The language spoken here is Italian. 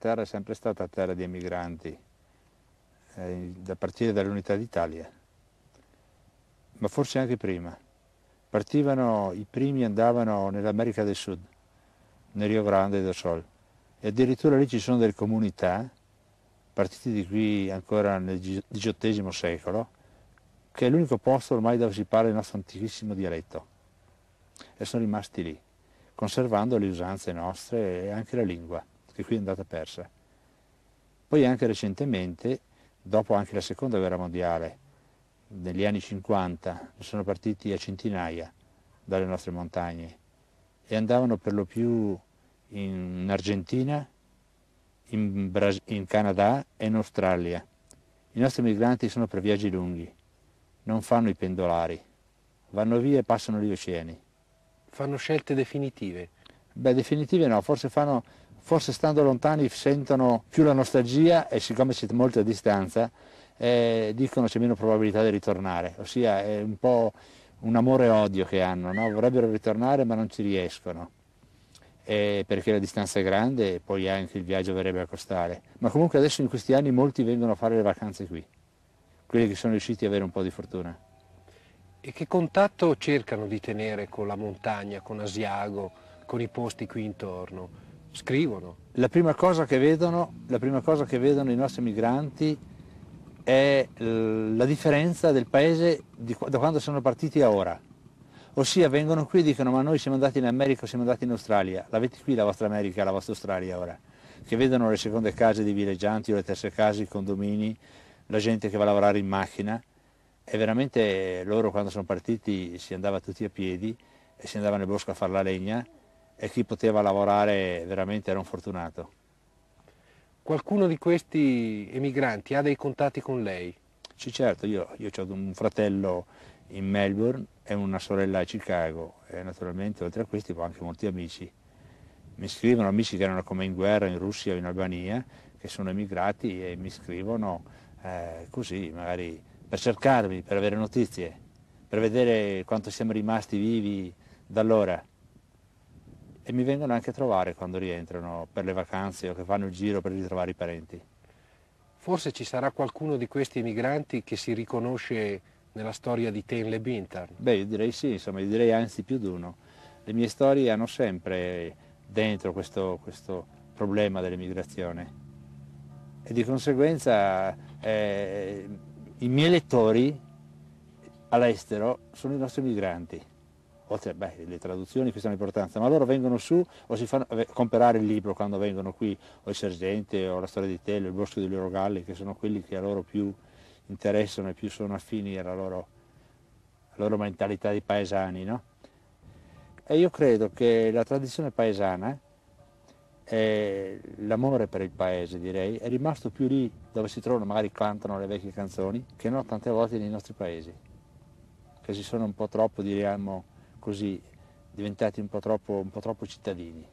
terra è sempre stata terra di emigranti, eh, a partire dall'unità d'Italia, ma forse anche prima. Partivano, i primi andavano nell'America del Sud, nel Rio Grande da Sol, e addirittura lì ci sono delle comunità, partiti di qui ancora nel XVIII secolo, che è l'unico posto ormai dove si parla il nostro antichissimo dialetto, e sono rimasti lì, conservando le usanze nostre e anche la lingua che qui è andata persa. Poi anche recentemente, dopo anche la seconda guerra mondiale, negli anni 50, sono partiti a centinaia dalle nostre montagne e andavano per lo più in Argentina, in, Bras- in Canada e in Australia. I nostri migranti sono per viaggi lunghi, non fanno i pendolari, vanno via e passano gli oceani. Fanno scelte definitive? Beh, definitive no, forse fanno forse stando lontani sentono più la nostalgia e siccome siete molto a distanza eh, dicono c'è meno probabilità di ritornare, ossia è un po' un amore e odio che hanno, no? vorrebbero ritornare ma non ci riescono. Eh, perché la distanza è grande e poi anche il viaggio verrebbe a costare. Ma comunque adesso in questi anni molti vengono a fare le vacanze qui, quelli che sono riusciti a avere un po' di fortuna. E che contatto cercano di tenere con la montagna, con Asiago, con i posti qui intorno? scrivono. La prima cosa che vedono, cosa che vedono i nostri migranti è la differenza del paese di, da quando sono partiti a ora. Ossia vengono qui e dicono ma noi siamo andati in America, siamo andati in Australia, l'avete qui la vostra America, la vostra Australia ora, che vedono le seconde case di villeggianti o le terze case, i condomini, la gente che va a lavorare in macchina e veramente loro quando sono partiti si andava tutti a piedi e si andava nel bosco a fare la legna e chi poteva lavorare veramente era un fortunato. Qualcuno di questi emigranti ha dei contatti con lei? Sì, certo, io, io ho un fratello in Melbourne e una sorella a Chicago e naturalmente oltre a questi ho anche molti amici. Mi scrivono amici che erano come in guerra in Russia o in Albania, che sono emigrati e mi scrivono eh, così, magari per cercarmi, per avere notizie, per vedere quanto siamo rimasti vivi da allora e mi vengono anche a trovare quando rientrano per le vacanze o che fanno il giro per ritrovare i parenti. Forse ci sarà qualcuno di questi emigranti che si riconosce nella storia di Tenle Bintarn? Beh, io direi sì, insomma, io direi anzi più di uno. Le mie storie hanno sempre dentro questo, questo problema dell'emigrazione e di conseguenza eh, i miei lettori all'estero sono i nostri migranti oltre beh, le traduzioni questa è un'importanza, ma loro vengono su o si fanno eh, comprare il libro quando vengono qui, o il Sergente, o la storia di Tello, il Bosco degli Urogalli, che sono quelli che a loro più interessano e più sono affini alla loro, alla loro mentalità di paesani. No? E io credo che la tradizione paesana, eh, l'amore per il paese direi, è rimasto più lì dove si trovano, magari cantano le vecchie canzoni, che non tante volte nei nostri paesi, che si sono un po' troppo, diriamo, così diventati un po' troppo, un po troppo cittadini.